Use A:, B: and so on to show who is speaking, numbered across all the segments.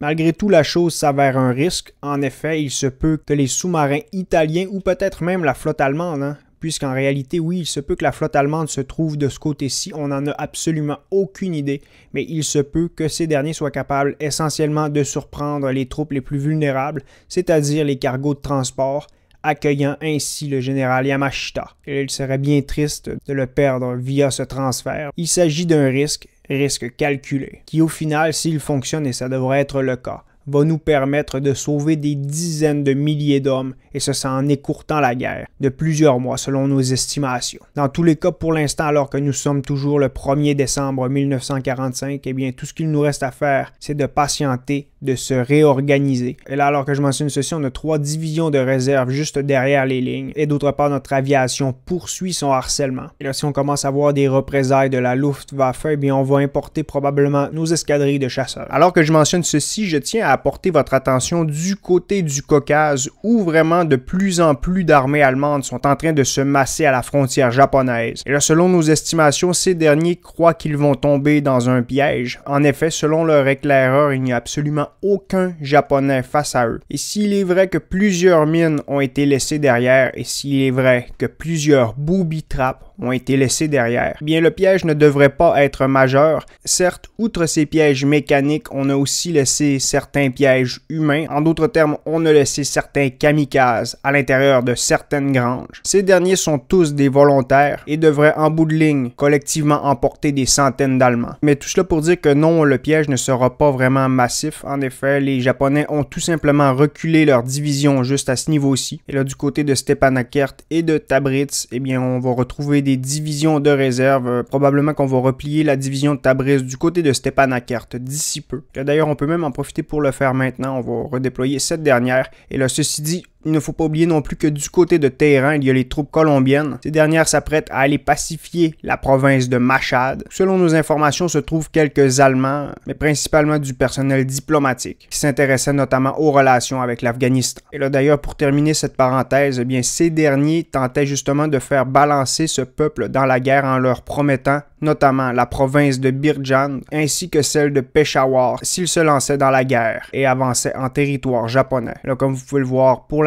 A: Malgré tout, la chose s'avère un risque. En effet, il se peut que les sous-marins italiens ou peut-être même la flotte allemande, hein, puisqu'en réalité, oui, il se peut que la flotte allemande se trouve de ce côté-ci, on n'en a absolument aucune idée, mais il se peut que ces derniers soient capables essentiellement de surprendre les troupes les plus vulnérables, c'est-à-dire les cargos de transport, accueillant ainsi le général Yamashita. Et il serait bien triste de le perdre via ce transfert. Il s'agit d'un risque, risque calculé, qui au final, s'il fonctionne, et ça devrait être le cas, va nous permettre de sauver des dizaines de milliers d'hommes, et ce, c'est en écourtant la guerre de plusieurs mois selon nos estimations. Dans tous les cas, pour l'instant, alors que nous sommes toujours le 1er décembre 1945, eh bien, tout ce qu'il nous reste à faire, c'est de patienter, de se réorganiser. Et là, alors que je mentionne ceci, on a trois divisions de réserve juste derrière les lignes, et d'autre part, notre aviation poursuit son harcèlement. Et là, si on commence à voir des représailles de la Luftwaffe, eh bien, on va importer probablement nos escadrilles de chasseurs. Alors que je mentionne ceci, je tiens à porter votre attention du côté du Caucase où vraiment de plus en plus d'armées allemandes sont en train de se masser à la frontière japonaise. Et là, selon nos estimations, ces derniers croient qu'ils vont tomber dans un piège. En effet, selon leur éclaireur, il n'y a absolument aucun Japonais face à eux. Et s'il est vrai que plusieurs mines ont été laissées derrière, et s'il est vrai que plusieurs booby traps ont été laissés derrière. Eh bien, le piège ne devrait pas être majeur. Certes, outre ces pièges mécaniques, on a aussi laissé certains piège humain. humains. En d'autres termes, on a laissé certains kamikazes à l'intérieur de certaines granges. Ces derniers sont tous des volontaires et devraient en bout de ligne collectivement emporter des centaines d'Allemands. Mais tout cela pour dire que non, le piège ne sera pas vraiment massif. En effet, les Japonais ont tout simplement reculé leur division juste à ce niveau-ci. Et là, du côté de Stepanakert et de Tabritz, eh bien, on va retrouver des divisions de réserve. Euh, probablement qu'on va replier la division de Tabritz du côté de Stepanakert d'ici peu. D'ailleurs, on peut même en profiter pour le faire maintenant. On va redéployer cette dernière. Et là, ceci dit, il ne faut pas oublier non plus que du côté de Téhéran, il y a les troupes colombiennes. Ces dernières s'apprêtent à aller pacifier la province de Machad. Selon nos informations, se trouvent quelques Allemands, mais principalement du personnel diplomatique, qui s'intéressait notamment aux relations avec l'Afghanistan. Et là d'ailleurs, pour terminer cette parenthèse, eh bien ces derniers tentaient justement de faire balancer ce peuple dans la guerre en leur promettant notamment la province de Birjan ainsi que celle de Peshawar s'ils se lançaient dans la guerre et avançaient en territoire japonais. comme vous pouvez le voir, pour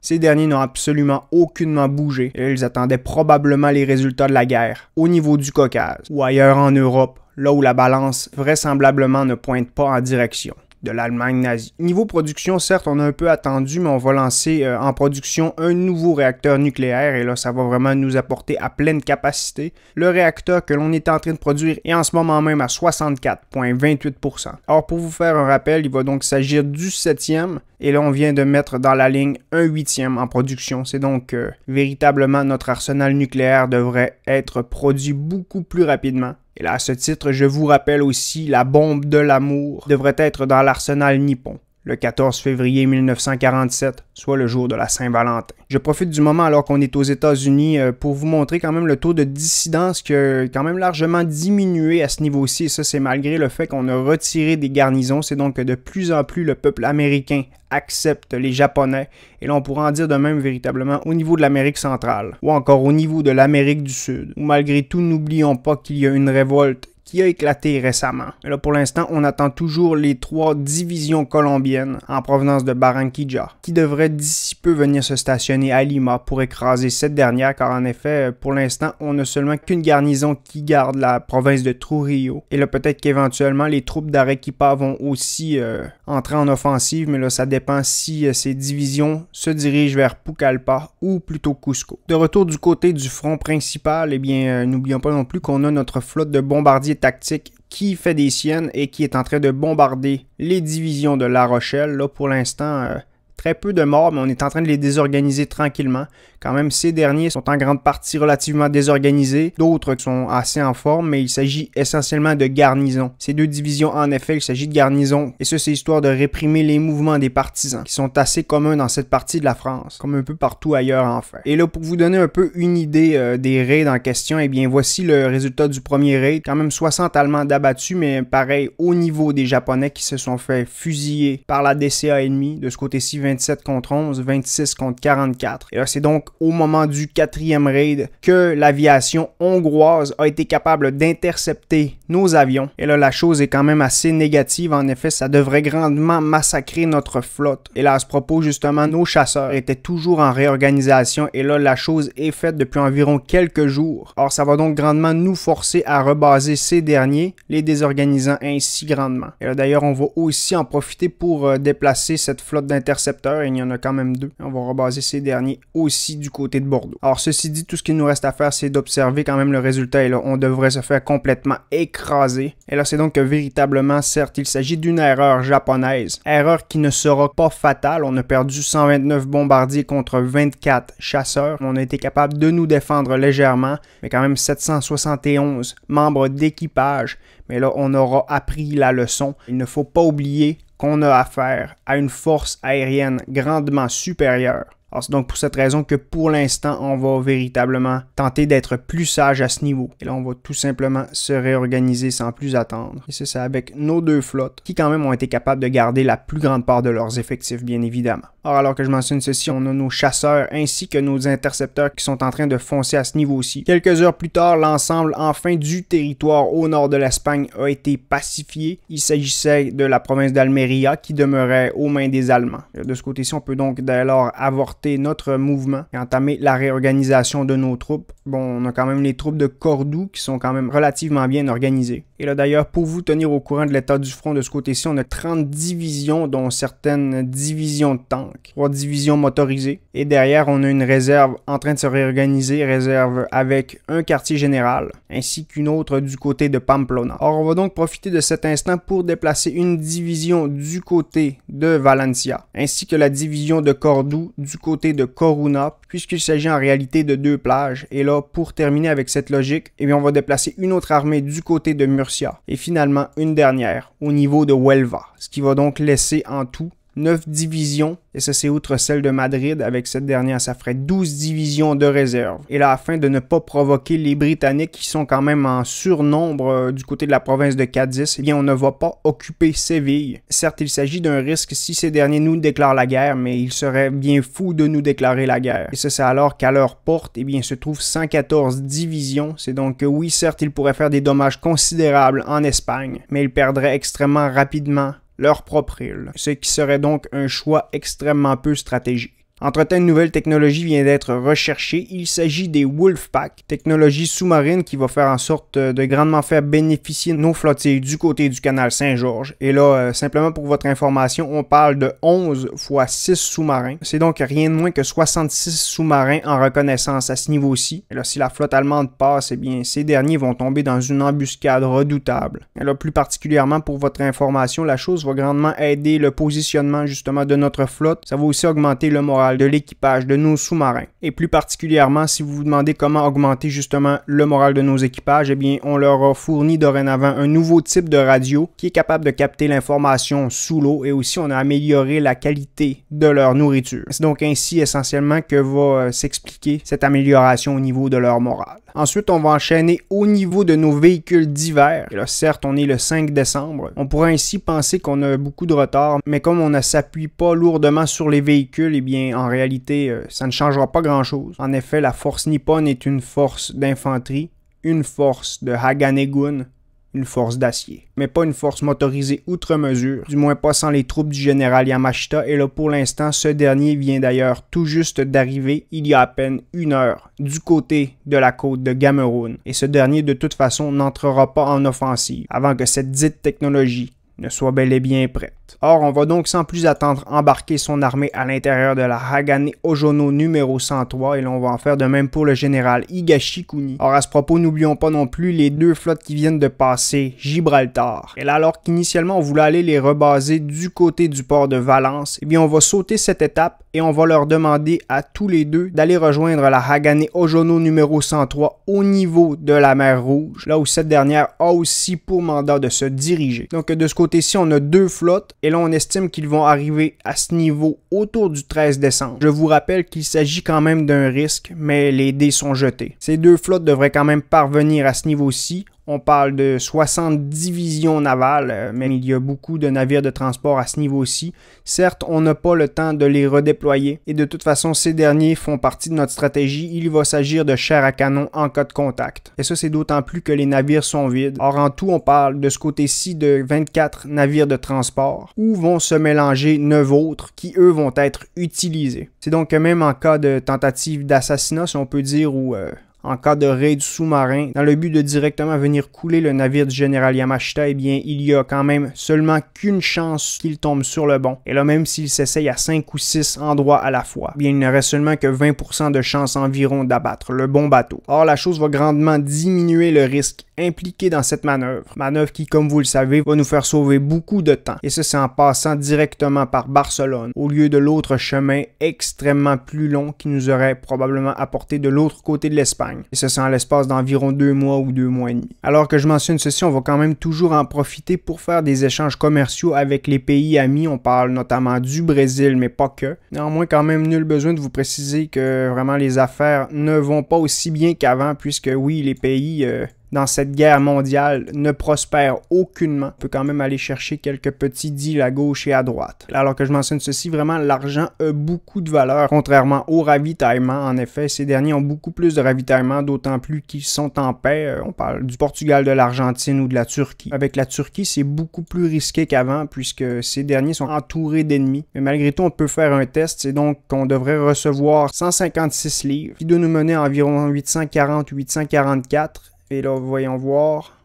A: ces derniers n'ont absolument aucunement bougé et ils attendaient probablement les résultats de la guerre, au niveau du Caucase ou ailleurs en Europe, là où la balance vraisemblablement ne pointe pas en direction de l'Allemagne nazie. Niveau production, certes, on a un peu attendu, mais on va lancer euh, en production un nouveau réacteur nucléaire et là, ça va vraiment nous apporter à pleine capacité le réacteur que l'on est en train de produire est en ce moment même à 64,28%. Alors, pour vous faire un rappel, il va donc s'agir du septième et là, on vient de mettre dans la ligne un huitième en production. C'est donc euh, véritablement notre arsenal nucléaire devrait être produit beaucoup plus rapidement et là, à ce titre, je vous rappelle aussi La bombe de l'amour devrait être dans l'arsenal nippon le 14 février 1947, soit le jour de la Saint-Valentin. Je profite du moment alors qu'on est aux États-Unis euh, pour vous montrer quand même le taux de dissidence qui a quand même largement diminué à ce niveau-ci, et ça c'est malgré le fait qu'on a retiré des garnisons, c'est donc que de plus en plus le peuple américain accepte les Japonais, et l'on pourra en dire de même véritablement au niveau de l'Amérique centrale, ou encore au niveau de l'Amérique du Sud, où malgré tout n'oublions pas qu'il y a une révolte qui a éclaté récemment. là, pour l'instant, on attend toujours les trois divisions colombiennes en provenance de Barranquilla, qui devraient d'ici peu venir se stationner à Lima pour écraser cette dernière, car en effet, pour l'instant, on n'a seulement qu'une garnison qui garde la province de Trujillo. Et là, peut-être qu'éventuellement, les troupes d'Arequipa vont aussi euh, entrer en offensive, mais là, ça dépend si euh, ces divisions se dirigent vers Pucallpa ou plutôt Cusco. De retour du côté du front principal, eh bien, euh, n'oublions pas non plus qu'on a notre flotte de bombardiers tactique qui fait des siennes et qui est en train de bombarder les divisions de La Rochelle. Là, pour l'instant, euh, Très peu de morts, mais on est en train de les désorganiser tranquillement. Quand même, ces derniers sont en grande partie relativement désorganisés. D'autres sont assez en forme, mais il s'agit essentiellement de garnisons. Ces deux divisions, en effet, il s'agit de garnisons. Et ça, c'est histoire de réprimer les mouvements des partisans, qui sont assez communs dans cette partie de la France, comme un peu partout ailleurs en fait. Et là, pour vous donner un peu une idée euh, des raids en question, eh bien, voici le résultat du premier raid. Quand même 60 Allemands d'abattus, mais pareil, au niveau des Japonais qui se sont fait fusiller par la DCA ennemie. De ce côté-ci, 20 27 contre 11, 26 contre 44. Et là, c'est donc au moment du quatrième raid que l'aviation hongroise a été capable d'intercepter nos avions. Et là, la chose est quand même assez négative. En effet, ça devrait grandement massacrer notre flotte. Et là, à ce propos, justement, nos chasseurs étaient toujours en réorganisation. Et là, la chose est faite depuis environ quelques jours. Or, ça va donc grandement nous forcer à rebaser ces derniers, les désorganisant ainsi grandement. Et là, d'ailleurs, on va aussi en profiter pour euh, déplacer cette flotte d'intercepteurs et il y en a quand même deux. On va rebaser ces derniers aussi du côté de Bordeaux. Alors ceci dit, tout ce qu'il nous reste à faire, c'est d'observer quand même le résultat et là, on devrait se faire complètement écraser. Et là, c'est donc que véritablement, certes, il s'agit d'une erreur japonaise. Erreur qui ne sera pas fatale. On a perdu 129 bombardiers contre 24 chasseurs. On a été capable de nous défendre légèrement, mais quand même 771 membres d'équipage. Mais là, on aura appris la leçon. Il ne faut pas oublier qu'on a affaire à une force aérienne grandement supérieure c'est donc pour cette raison que pour l'instant, on va véritablement tenter d'être plus sage à ce niveau. Et là, on va tout simplement se réorganiser sans plus attendre. Et c'est ça avec nos deux flottes, qui quand même ont été capables de garder la plus grande part de leurs effectifs, bien évidemment. Or, alors que je mentionne ceci, on a nos chasseurs ainsi que nos intercepteurs qui sont en train de foncer à ce niveau-ci. Quelques heures plus tard, l'ensemble enfin du territoire au nord de l'Espagne a été pacifié. Il s'agissait de la province d'Almeria qui demeurait aux mains des Allemands. De ce côté-ci, on peut donc dès lors avorter notre mouvement et entamer la réorganisation de nos troupes. Bon, on a quand même les troupes de Cordoue qui sont quand même relativement bien organisées. Et là d'ailleurs, pour vous tenir au courant de l'état du front de ce côté-ci, on a 30 divisions, dont certaines divisions de tanks, trois divisions motorisées. Et derrière, on a une réserve en train de se réorganiser, réserve avec un quartier général, ainsi qu'une autre du côté de Pamplona. Or, on va donc profiter de cet instant pour déplacer une division du côté de Valencia, ainsi que la division de Cordoue du côté de Coruna, puisqu'il s'agit en réalité de deux plages. Et là, pour terminer avec cette logique, eh bien, on va déplacer une autre armée du côté de Murcia et finalement une dernière au niveau de Huelva, ce qui va donc laisser en tout 9 divisions, et ça c'est outre celle de Madrid, avec cette dernière, ça ferait 12 divisions de réserve. Et là, afin de ne pas provoquer les Britanniques qui sont quand même en surnombre euh, du côté de la province de Cadiz, eh bien on ne va pas occuper Séville. Certes, il s'agit d'un risque si ces derniers nous déclarent la guerre, mais ils seraient bien fous de nous déclarer la guerre. Et ça c'est alors qu'à leur porte, eh bien se trouvent 114 divisions, c'est donc que oui, certes, ils pourraient faire des dommages considérables en Espagne, mais ils perdraient extrêmement rapidement leur propre île, ce qui serait donc un choix extrêmement peu stratégique. Entre-temps, une nouvelle technologie vient d'être recherchée. Il s'agit des Wolfpack, technologie sous-marine qui va faire en sorte euh, de grandement faire bénéficier nos flottilles du côté du canal Saint-Georges. Et là, euh, simplement pour votre information, on parle de 11 x 6 sous-marins. C'est donc rien de moins que 66 sous-marins en reconnaissance à ce niveau-ci. Et là, si la flotte allemande passe, eh bien, ces derniers vont tomber dans une embuscade redoutable. Et là, plus particulièrement pour votre information, la chose va grandement aider le positionnement justement de notre flotte. Ça va aussi augmenter le moral de l'équipage, de nos sous-marins. Et plus particulièrement, si vous vous demandez comment augmenter justement le moral de nos équipages, eh bien, on leur a fourni dorénavant un nouveau type de radio qui est capable de capter l'information sous l'eau et aussi on a amélioré la qualité de leur nourriture. C'est donc ainsi essentiellement que va euh, s'expliquer cette amélioration au niveau de leur morale. Ensuite, on va enchaîner au niveau de nos véhicules divers. là, certes, on est le 5 décembre. On pourrait ainsi penser qu'on a beaucoup de retard, mais comme on ne s'appuie pas lourdement sur les véhicules, eh bien, en réalité, euh, ça ne changera pas grand-chose. En effet, la force nippone est une force d'infanterie, une force de Haganegun, une force d'acier, mais pas une force motorisée outre mesure, du moins pas sans les troupes du général Yamashita, et là pour l'instant ce dernier vient d'ailleurs tout juste d'arriver il y a à peine une heure du côté de la côte de Gameroun, et ce dernier de toute façon n'entrera pas en offensive avant que cette dite technologie ne soit bel et bien prête. Or, on va donc sans plus attendre embarquer son armée à l'intérieur de la Hagane Ojono numéro 103 et l'on va en faire de même pour le général Higashi Or, à ce propos, n'oublions pas non plus les deux flottes qui viennent de passer, Gibraltar. Et là, alors qu'initialement on voulait aller les rebaser du côté du port de Valence, eh bien on va sauter cette étape et on va leur demander à tous les deux d'aller rejoindre la Hagane Ojono numéro 103 au niveau de la mer Rouge, là où cette dernière a aussi pour mandat de se diriger. Donc de ce côté-ci, on a deux flottes et là, on estime qu'ils vont arriver à ce niveau autour du 13 décembre. Je vous rappelle qu'il s'agit quand même d'un risque, mais les dés sont jetés. Ces deux flottes devraient quand même parvenir à ce niveau-ci. On parle de 60 divisions navales, euh, mais il y a beaucoup de navires de transport à ce niveau-ci. Certes, on n'a pas le temps de les redéployer, et de toute façon, ces derniers font partie de notre stratégie. Il va s'agir de chair à canon en cas de contact. Et ça, c'est d'autant plus que les navires sont vides. Or, en tout, on parle de ce côté-ci de 24 navires de transport, où vont se mélanger 9 autres qui, eux, vont être utilisés. C'est donc que même en cas de tentative d'assassinat, si on peut dire, ou euh, en cas de raid sous-marin dans le but de directement venir couler le navire du général Yamashita, eh bien, il y a quand même seulement qu'une chance qu'il tombe sur le bon. Et là, même s'il s'essaye à 5 ou 6 endroits à la fois, eh bien, il ne reste seulement que 20% de chance environ d'abattre le bon bateau. Or, la chose va grandement diminuer le risque impliqué dans cette manœuvre. Manœuvre qui, comme vous le savez, va nous faire sauver beaucoup de temps. Et ce, c'est en passant directement par Barcelone, au lieu de l'autre chemin extrêmement plus long qui nous aurait probablement apporté de l'autre côté de l'Espagne et ce sera en l'espace d'environ deux mois ou deux mois et demi. Alors que je mentionne ceci, on va quand même toujours en profiter pour faire des échanges commerciaux avec les pays amis, on parle notamment du Brésil, mais pas que. Néanmoins, quand même, nul besoin de vous préciser que vraiment les affaires ne vont pas aussi bien qu'avant, puisque oui, les pays... Euh, dans cette guerre mondiale ne prospère aucunement. On peut quand même aller chercher quelques petits deals à gauche et à droite. Alors que je mentionne ceci, vraiment, l'argent a beaucoup de valeur, contrairement au ravitaillement. En effet, ces derniers ont beaucoup plus de ravitaillement, d'autant plus qu'ils sont en paix. Euh, on parle du Portugal, de l'Argentine ou de la Turquie. Avec la Turquie, c'est beaucoup plus risqué qu'avant puisque ces derniers sont entourés d'ennemis. Mais malgré tout, on peut faire un test. C'est donc qu'on devrait recevoir 156 livres qui doit nous mener à environ 840-844 et là, voyons voir.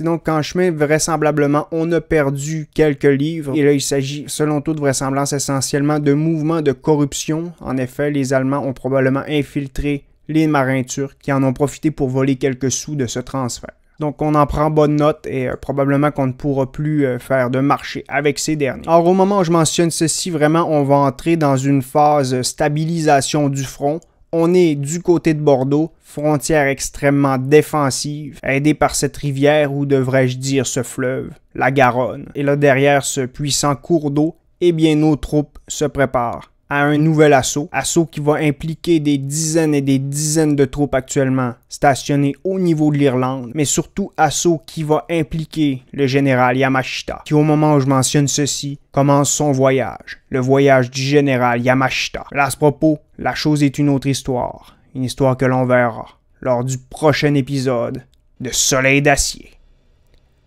A: donc qu'en chemin, vraisemblablement, on a perdu quelques livres. Et là, il s'agit, selon toute vraisemblance, essentiellement de mouvements de corruption. En effet, les Allemands ont probablement infiltré les marins turcs qui en ont profité pour voler quelques sous de ce transfert. Donc on en prend bonne note et euh, probablement qu'on ne pourra plus euh, faire de marché avec ces derniers. Or au moment où je mentionne ceci, vraiment on va entrer dans une phase stabilisation du front. On est du côté de Bordeaux, frontière extrêmement défensive, aidée par cette rivière ou devrais-je dire ce fleuve, la Garonne. Et là derrière ce puissant cours d'eau, eh bien nos troupes se préparent à un nouvel assaut, assaut qui va impliquer des dizaines et des dizaines de troupes actuellement stationnées au niveau de l'Irlande, mais surtout assaut qui va impliquer le général Yamashita, qui au moment où je mentionne ceci, commence son voyage, le voyage du général Yamashita. Là, à ce propos, la chose est une autre histoire, une histoire que l'on verra lors du prochain épisode de Soleil d'acier.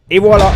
A: Et voilà!